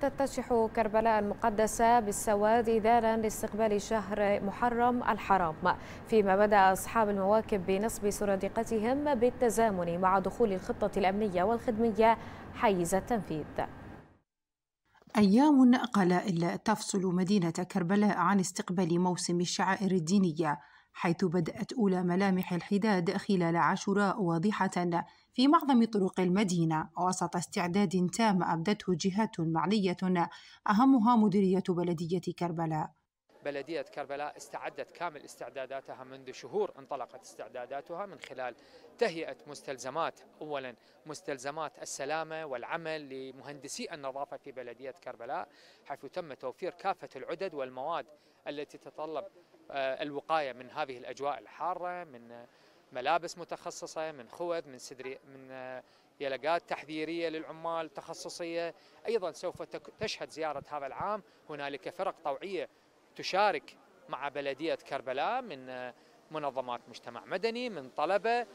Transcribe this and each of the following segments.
تتشح كربلاء المقدسة بالسواد إذانا لاستقبال شهر محرم الحرام فيما بدأ أصحاب المواكب بنصب سرادقتهم بالتزامن مع دخول الخطة الأمنية والخدمية حيز التنفيذ أيام قلائل تفصل مدينة كربلاء عن استقبال موسم الشعائر الدينية حيث بدأت أولى ملامح الحداد خلال عاشوراء واضحة في معظم طرق المدينة وسط استعداد تام أبدته جهات معنية أهمها مديرية بلدية كربلاء بلدية كربلاء استعدت كامل استعداداتها منذ شهور انطلقت استعداداتها من خلال تهيئة مستلزمات أولا مستلزمات السلامة والعمل لمهندسي النظافة في بلدية كربلاء حيث تم توفير كافة العدد والمواد التي تتطلب آه، الوقاية من هذه الأجواء الحارة من ملابس متخصصة من خوذ من سدري من آه، يلقات تحذيرية للعمال تخصصية أيضا سوف تشهد زيارة هذا العام هنالك فرق طوعية تشارك مع بلدية كربلاء من منظمات مجتمع مدني من طلبة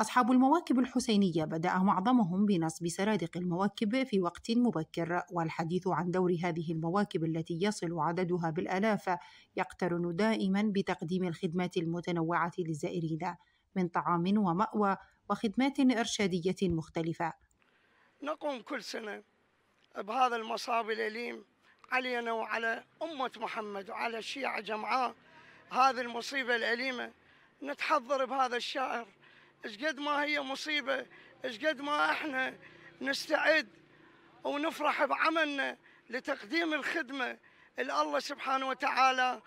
أصحاب المواكب الحسينية بدأ معظمهم بنصب سرادق المواكب في وقت مبكر والحديث عن دور هذه المواكب التي يصل عددها بالآلاف يقترن دائما بتقديم الخدمات المتنوعة للزائرين من طعام ومأوى وخدمات إرشادية مختلفة نقوم كل سنة بهذا المصاب الأليم علينا وعلى أمة محمد وعلى الشيعة جمعاء هذه المصيبة الأليمة نتحضر بهذا الشاعر إش قد ما هي مصيبة إش قد ما احنا نستعد ونفرح بعملنا لتقديم الخدمة الله سبحانه وتعالى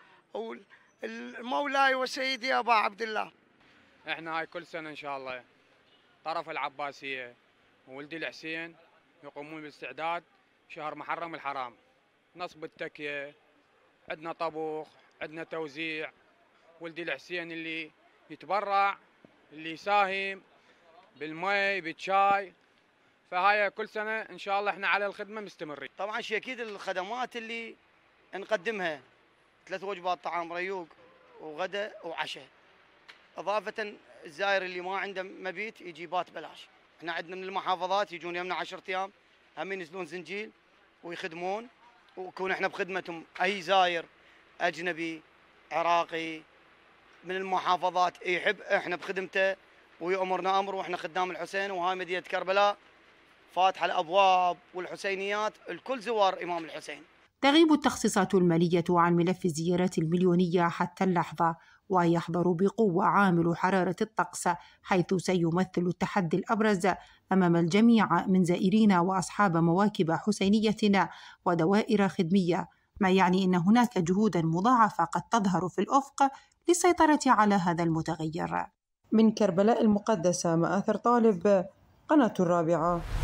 مولاي وسيدي أبا عبد الله احنا هاي كل سنة إن شاء الله طرف العباسية وولدي الحسين يقومون باستعداد شهر محرم الحرام نصب التكية عندنا طبوخ عندنا توزيع ولدي الحسين اللي يتبرع اللي يساهم بالمي بالشاي فهاي كل سنه ان شاء الله احنا على الخدمه مستمرين. طبعا شي اكيد الخدمات اللي نقدمها ثلاث وجبات طعام ريوق وغداء وعشاء. اضافه الزائر اللي ما عنده مبيت يجي بات بلاش. احنا عندنا من المحافظات يجون يمنا 10 ايام هم ينزلون زنجيل ويخدمون ونكون احنا بخدمتهم اي زاير اجنبي عراقي من المحافظات يحب احنا بخدمته ويأمرنا امر واحنا خدام الحسين وهاي مدينه كربلاء فاتحه الابواب والحسينيات الكل زوار امام الحسين تغيب التخصيصات المالية عن ملف الزيارات المليونية حتى اللحظة ويحضر بقوة عامل حرارة الطقس حيث سيمثل التحدي الأبرز أمام الجميع من زائرين وأصحاب مواكب حسينية ودوائر خدمية ما يعني أن هناك جهودا مضاعفة قد تظهر في الأفق للسيطرة على هذا المتغير من كربلاء المقدسة مآثر طالب قناة الرابعة